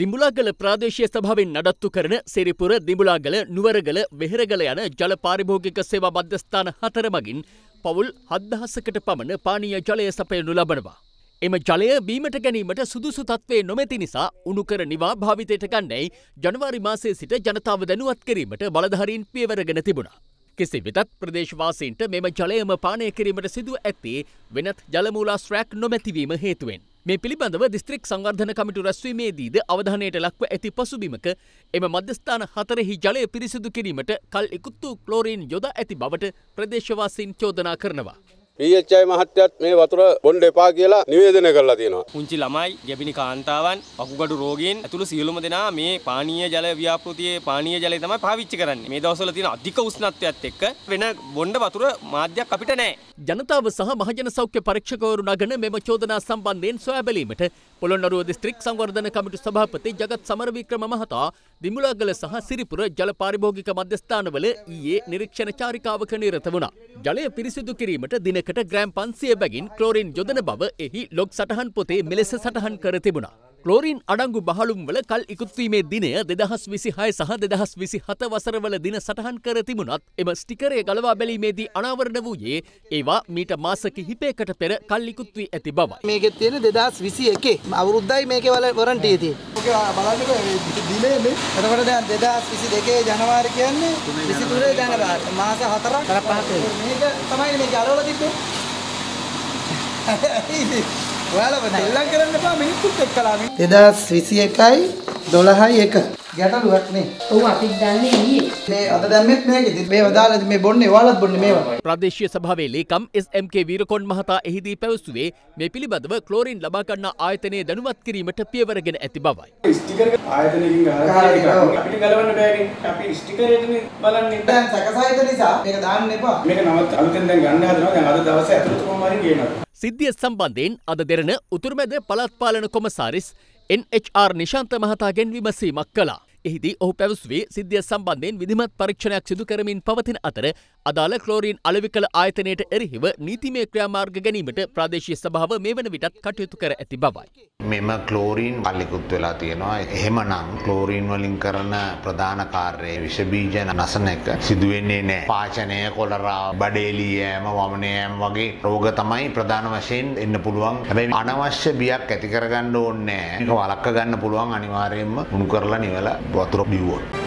දිඹුලාගල ප්‍රාදේශය සභාවෙන් නඩත්තු කරන සිරිපුර දිඹුලාගල නුවරගල වෙහෙරගල යන ජල පාරිභෝගික සේවා මධ්‍යස්ථාන හතර මගින් පවුල් හත්දහසකට පමණ පානීය ජලය සපයනු ලබනවා. එම ජලය බීමට ගැනීමට සුදුසු තත්වේ නොමැති නිසා උණුකර නිවා භාවිතයට ගන්නැයි ජනවාරි මාසේ සිට ජනතාව දැනුවත් කිරීමට බලධහරින් පියවරගෙන තිබුණා. කෙසි වෙතත් ප්‍රදේශවාසීන්ට මෙම ජලයම පානය කිරීමට සිදුව ඇත්තේ වෙනත් ජලමූලා ස්්‍රෑක් නොමැතිවීම හේතුවෙන්. මේ පිළිබඳව දිස්ත්‍රික් සංවර්ධන කමිටු රැස්වීමේදීද අවධානයට ලක්ව ඇති පසුබිමක එම මධ්‍යස්ථාන හතරෙහි ජලය පිරිසිදු කිරීමට කල් ඉකුත්තු ක්ලෝරීන් යොදා ඇති බවට ප්‍රදේශවාසීන් චෝදනා කරනවා. පීචයි මහත්තයත් මේ වතුර බොන්්ඩ එපා කියලා නිවේදනය කරලා තියෙනවා. පුංචි ළමයි ගැබිනි කාන්තාවන් අකුගඩු රෝගීන් ඇතුළු සියලුම දෙනා මේ පානීය ජල ව්‍යාපෘතියේ පානීය ජලය තමයි පාවිච්චි කරන්නේ. මේ දවස්වල තියෙන අධික උෂ්ණත්වයත් එක්ක වෙන බොණ්ඩ වතුර මාධ්‍යයක් අපිට නැහැ. ජනතාව සහ මහජන සෞඛ්‍ය පරීක්ෂකවරු නගන මෙම චෝදනා සම්බන්ධයෙන් සොයා බැලීමට පොළොන්නරුව දිස්ත්‍රික් සංවර්ධන කමිටු සභාපති ජගත් සමරවික්‍රම මහතා දිමුලාගල සහ සිරිපුර ජල පාරිභෝගික මධ්‍යස්ථානවල ඊයේ නිරීක්ෂණ චාරිකාවක නිරත වුණා. ජලය පිරිසිදු කිරීමට දින ලිටරයකට ග්‍රෑම් පන්සිය බැගින් ක්ලෝරින් යොදන බව එහි ලොග් සටහන් පොතේ මෙලෙස සටහන් කර තිබුණා. ක්ලෝරීන් අඩංගු බහලුම්වල කල් ඉකුත්වීමේ දිනය දෙදහස් විසිහය සහ දෙදහස් විසි හත වසරවල දින සටහන් කර තිබුණත් එම ස්ටිකරය ගලවා බැලීමේදී අනාවරණ වූයේ ඒවා මීට මාස කිහිපයකට පෙර කල් ඉකුත්වී ඇති බවයි. මේක තියෙන දෙදහස් විසි එකේ අවුරුද්දයි මේක වල වරන්ටිය තියෙන්නේ. බලන්නකෝ දිනේ මේ එතකොට දැන් දෙදහස් විසි දෙකේ ජනවාරි කියන්නේ විසි තුනේ ජනවාරි මාස හතරක් පහක් මේක තමයි මේක අරවල තිබ්බේ. ඔයාලව දෙල්ලම් කරන්න එපා මිනිස්සුත් එක්කලා 2021යි 12යි 1 ගැටලුවක් නේ. ඔව් අපිත් දන්නේ ඊයේ. මේ අද දැම්මෙත් මේකෙදි මේ වදාලා මේ බොන්නේ ඔයාලත් බොන්නේ මේවා. ප්‍රාදේශීය සභාවේ ලේකම් SMK වීරකොන් මහතා එහිදී පැවසුවේ මේ පිළිබඳව ක්ලෝරින් ලබා ගන්නා ආයතනයේ දැනුවත් කිරීමට පියවරගෙන ඇති බවයි. ස්ටිකර් ආයතනයෙන් ගහලා අපිට ගලවන්න බෑනේ. අපි ස්ටිකර් එකනේ බලන්නේ. දැන් සැකසයිත නිසා මේක දාන්න එපා. මේක නවත් අලුතෙන් දැන් ගන්න හදනවා. දැන් අද දවසේ අතුරුතුම සිද්ධිය සම්බන්ධයෙන් අද දෙරන උතුරමැද පළත්පාලන කොමසාරිස් NHR නිශාන්ත මහතාගෙන් විමසීමක් කලා. එහිදී ඔහු පැවසුවේ සිද්ධිය සම්බන්ධයෙන් විධිමත් පරීක්ෂණයක් සිදු කරමින් පවතින අතර අදාළ ක්ලෝරීන් අලෙවි කළ ආයතනයට එරෙහිව නීතිමය ක්‍රියාමාර්ග ගැනීමට ප්‍රාදේශීය සභාව මේ වන විටත් කටයුතු කර ඇති බවයි. මෙම ක්ලෝරීන් කල්ලිකුත් වෙලා තියෙනවා. එහෙමනම් ක්ලෝරීන් වලින් කරන ප්‍රධාන කාර්යය විෂබීජ නසන එක සිදුවෙන්නේ නැහැ. පාචනය, කොලරා, බඩේලියෑම, වමනයෑම වගේ රෝග තමයි ප්‍රධාන වශයෙන් එන්න පුළුවන්. හැබැයි අනවශ්‍ය බියක් ඇති කරගන්න ඕනේ නැහැ. මේක වළක්ව ගන්න පුළුවන් අනිවාර්යයෙන්ම උණු කරලා නිවලා what drop you want.